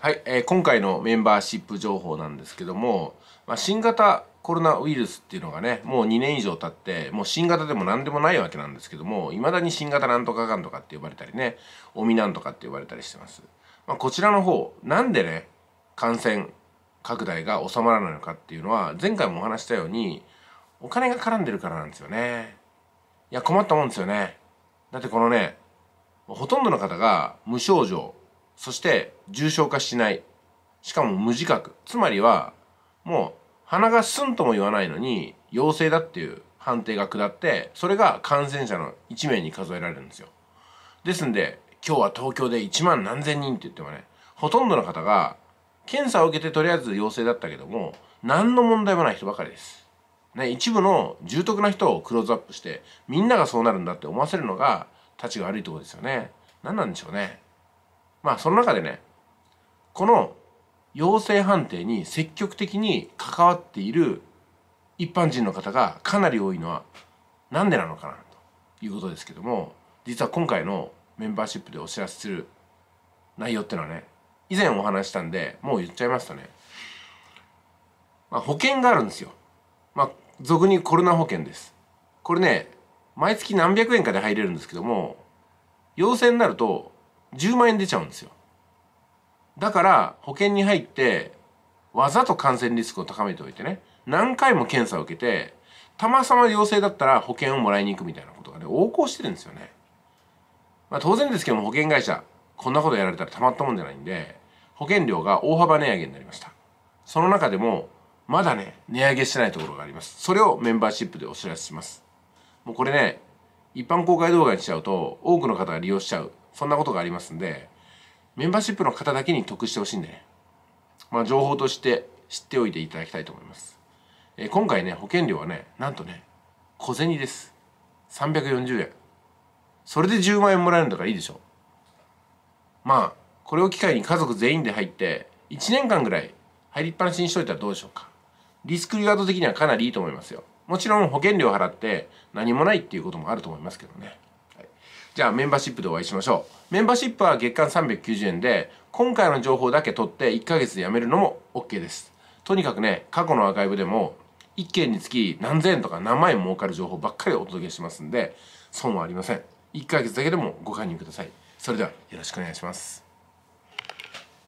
はい、えー、今回のメンバーシップ情報なんですけども、まあ、新型コロナウイルスっていうのがねもう2年以上経ってもう新型でも何でもないわけなんですけどもいまだに新型なんとかかんとかって呼ばれたりねおみなんとかって呼ばれたりしてます、まあ、こちらの方なんでね感染拡大が収まらないのかっていうのは前回もお話したようにお金が絡んでるからなんですよねいや困ったもんですよねだってこのねほとんどの方が無症状そして重症化しない。しかも無自覚。つまりは、もう鼻がすんとも言わないのに陽性だっていう判定が下って、それが感染者の1名に数えられるんですよ。ですんで、今日は東京で1万何千人って言ってもね、ほとんどの方が検査を受けてとりあえず陽性だったけども、何の問題もない人ばかりです。ね、一部の重篤な人をクローズアップして、みんながそうなるんだって思わせるのが、たちが悪いところですよね。何なんでしょうね。まあその中でねこの陽性判定に積極的に関わっている一般人の方がかなり多いのはなんでなのかなということですけども実は今回のメンバーシップでお知らせする内容っていうのはね以前お話したんでもう言っちゃいますとね、まあ、保険があるんですよ。まあ俗にコロナ保険です。これね毎月何百円かで入れるんですけども陽性になると10万円出ちゃうんですよだから保険に入ってわざと感染リスクを高めておいてね何回も検査を受けてたまたま陽性だったら保険をもらいに行くみたいなことがね横行してるんですよね。まあ、当然ですけども保険会社こんなことやられたらたまったもんじゃないんで保険料が大幅値上げになりました。その中でもまだね値上げしてないところがあります。それをメンバーシップでお知らせします。もうこれね一般公開動画にしちゃうと多くの方が利用しちゃうそんなことがありますんでメンバーシップの方だけに得してほしいんでね、まあ、情報として知っておいていただきたいと思います、えー、今回ね保険料はねなんとね小銭です340円それで10万円もらえるんだからいいでしょまあこれを機会に家族全員で入って1年間ぐらい入りっぱなしにしといたらどうでしょうかリスクリワード的にはかなりいいと思いますよもちろん保険料払って何もないっていうこともあると思いますけどね。はい、じゃあメンバーシップでお会いしましょう。メンバーシップは月間390円で、今回の情報だけ取って1ヶ月で辞めるのも OK です。とにかくね、過去のアーカイブでも1件につき何千円とか何万円儲かる情報ばっかりお届けしますんで、損はありません。1ヶ月だけでもご加入ください。それではよろしくお願いします。